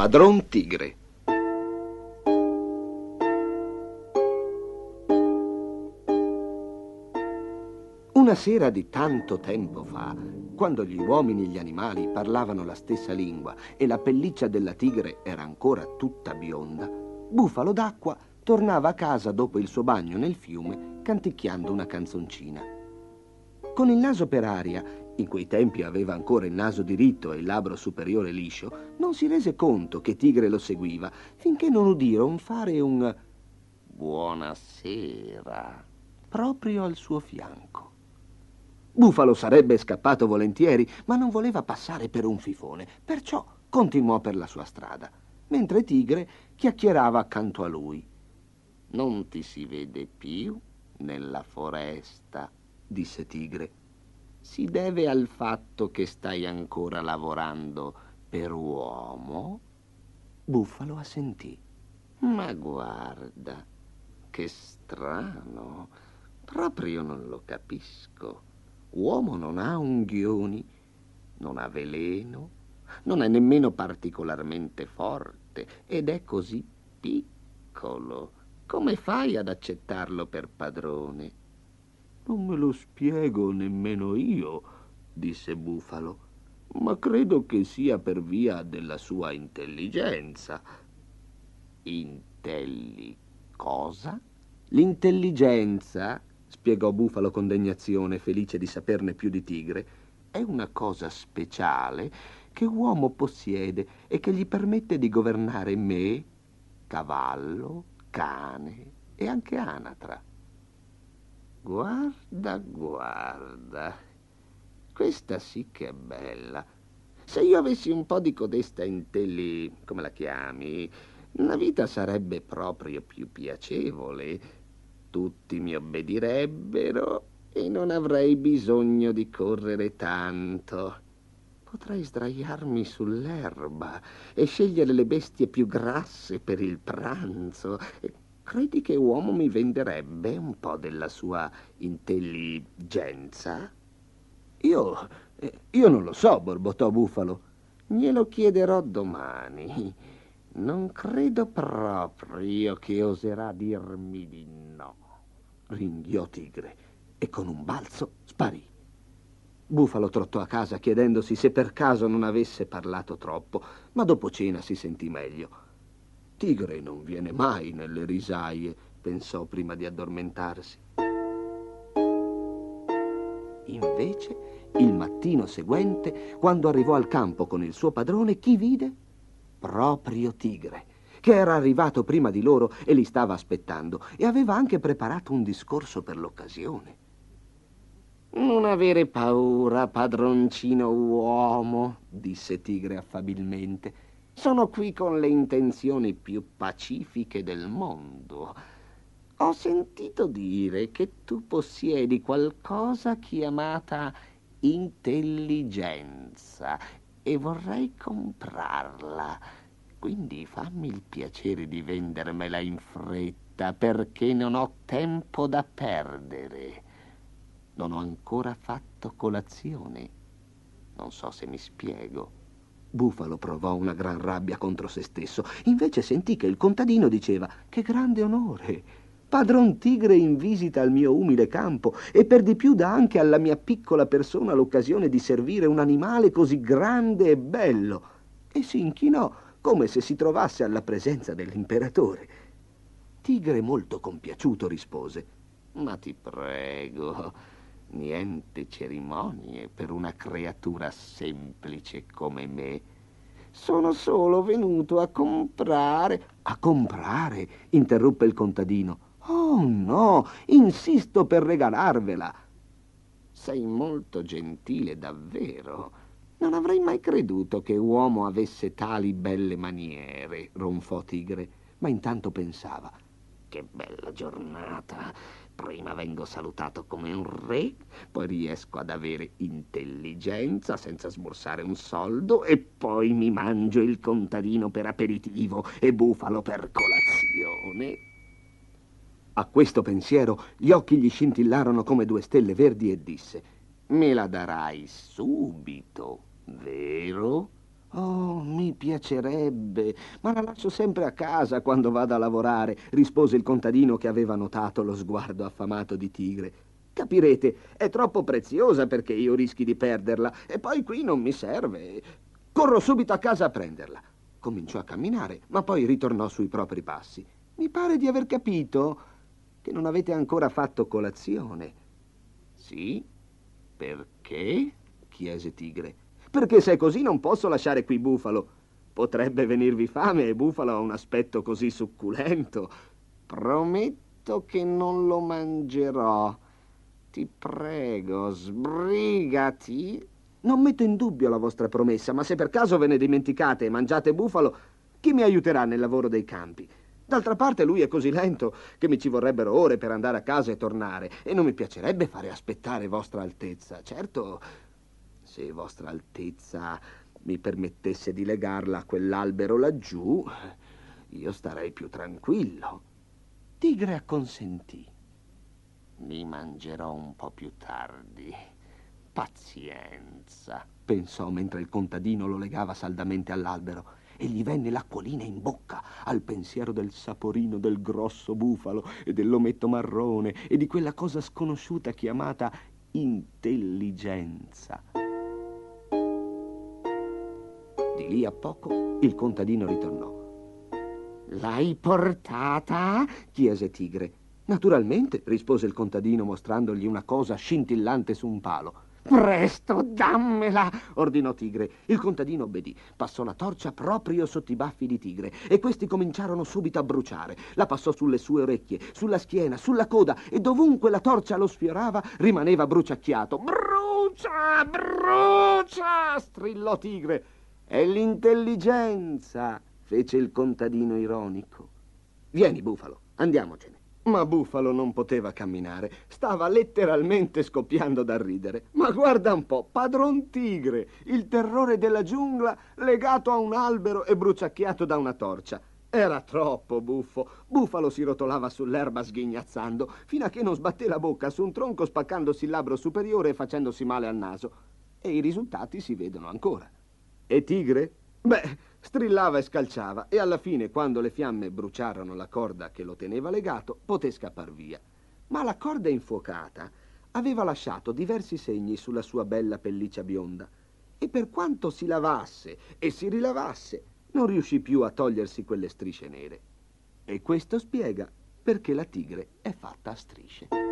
Padron Tigre. Una sera di tanto tempo fa, quando gli uomini e gli animali parlavano la stessa lingua e la pelliccia della tigre era ancora tutta bionda, Bufalo d'acqua tornava a casa dopo il suo bagno nel fiume canticchiando una canzoncina. Con il naso per aria in quei tempi aveva ancora il naso diritto e il labbro superiore liscio, non si rese conto che Tigre lo seguiva, finché non udirono fare un buonasera proprio al suo fianco. Bufalo sarebbe scappato volentieri, ma non voleva passare per un fifone, perciò continuò per la sua strada, mentre Tigre chiacchierava accanto a lui. Non ti si vede più nella foresta, disse Tigre si deve al fatto che stai ancora lavorando per uomo? Buffalo assentì. Ma guarda, che strano, proprio non lo capisco. Uomo non ha unghioni, non ha veleno, non è nemmeno particolarmente forte ed è così piccolo. Come fai ad accettarlo per padrone? Non me lo spiego nemmeno io, disse Bufalo, ma credo che sia per via della sua intelligenza. Intelli cosa? L'intelligenza, spiegò Bufalo con degnazione, felice di saperne più di Tigre, è una cosa speciale che uomo possiede e che gli permette di governare me, cavallo, cane e anche anatra. Guarda, guarda. Questa sì che è bella. Se io avessi un po' di codesta intelli, come la chiami, la vita sarebbe proprio più piacevole. Tutti mi obbedirebbero e non avrei bisogno di correre tanto. Potrei sdraiarmi sull'erba e scegliere le bestie più grasse per il pranzo. Credi che uomo mi venderebbe un po' della sua intelligenza? Io. Eh, io non lo so, borbottò Bufalo. Glielo chiederò domani. Non credo proprio che oserà dirmi di no. Ringhiò Tigre e con un balzo sparì. Bufalo trottò a casa chiedendosi se per caso non avesse parlato troppo, ma dopo cena si sentì meglio tigre non viene mai nelle risaie, pensò prima di addormentarsi. Invece, il mattino seguente, quando arrivò al campo con il suo padrone, chi vide? Proprio tigre, che era arrivato prima di loro e li stava aspettando e aveva anche preparato un discorso per l'occasione. Non avere paura, padroncino uomo, disse Tigre affabilmente. Sono qui con le intenzioni più pacifiche del mondo. Ho sentito dire che tu possiedi qualcosa chiamata intelligenza e vorrei comprarla. Quindi fammi il piacere di vendermela in fretta perché non ho tempo da perdere. Non ho ancora fatto colazione. Non so se mi spiego. Bufalo provò una gran rabbia contro se stesso, invece sentì che il contadino diceva Che grande onore! Padron Tigre in visita al mio umile campo e per di più dà anche alla mia piccola persona l'occasione di servire un animale così grande e bello. E si inchinò come se si trovasse alla presenza dell'imperatore. Tigre molto compiaciuto rispose Ma ti prego, Niente cerimonie per una creatura semplice come me. Sono solo venuto a comprare. A comprare? interruppe il contadino. Oh no, insisto per regalarvela. Sei molto gentile, davvero. Non avrei mai creduto che uomo avesse tali belle maniere, ronfò Tigre, ma intanto pensava. Che bella giornata! Prima vengo salutato come un re, poi riesco ad avere intelligenza senza sborsare un soldo e poi mi mangio il contadino per aperitivo e bufalo per colazione. A questo pensiero gli occhi gli scintillarono come due stelle verdi e disse: Me la darai subito, vero? Oh, mi piacerebbe, ma la lascio sempre a casa quando vado a lavorare, rispose il contadino che aveva notato lo sguardo affamato di Tigre. Capirete, è troppo preziosa perché io rischi di perderla e poi qui non mi serve. Corro subito a casa a prenderla. Cominciò a camminare, ma poi ritornò sui propri passi. Mi pare di aver capito che non avete ancora fatto colazione. Sì? Perché? chiese Tigre perché se è così non posso lasciare qui Bufalo. Potrebbe venirvi fame e Bufalo ha un aspetto così succulento. Prometto che non lo mangerò. Ti prego, sbrigati. Non metto in dubbio la vostra promessa, ma se per caso ve ne dimenticate e mangiate Bufalo, chi mi aiuterà nel lavoro dei campi? D'altra parte lui è così lento che mi ci vorrebbero ore per andare a casa e tornare e non mi piacerebbe fare aspettare vostra altezza. Certo, se Vostra Altezza mi permettesse di legarla a quell'albero laggiù, io starei più tranquillo. Tigre acconsentì. Mi mangerò un po' più tardi. Pazienza, pensò mentre il contadino lo legava saldamente all'albero e gli venne l'acquolina in bocca al pensiero del saporino del grosso bufalo e dell'ometto marrone e di quella cosa sconosciuta chiamata intelligenza. Di lì a poco il contadino ritornò. L'hai portata? chiese Tigre. Naturalmente, rispose il contadino mostrandogli una cosa scintillante su un palo. Presto, dammela! ordinò Tigre. Il contadino obbedì, passò la torcia proprio sotto i baffi di Tigre e questi cominciarono subito a bruciare. La passò sulle sue orecchie, sulla schiena, sulla coda e dovunque la torcia lo sfiorava rimaneva bruciacchiato. Brucia, brucia! strillò Tigre. È l'intelligenza, fece il contadino ironico. Vieni, bufalo, andiamocene. Ma Bufalo non poteva camminare, stava letteralmente scoppiando dal ridere. Ma guarda un po', padron tigre, il terrore della giungla, legato a un albero e bruciacchiato da una torcia. Era troppo buffo. Bufalo si rotolava sull'erba sghignazzando, fino a che non sbatté la bocca su un tronco spaccandosi il labbro superiore e facendosi male al naso. E i risultati si vedono ancora. E Tigre? Beh, strillava e scalciava e alla fine, quando le fiamme bruciarono la corda che lo teneva legato, poté scappar via. Ma la corda infuocata aveva lasciato diversi segni sulla sua bella pelliccia bionda e per quanto si lavasse e si rilavasse, non riuscì più a togliersi quelle strisce nere. E questo spiega perché la tigre è fatta a strisce.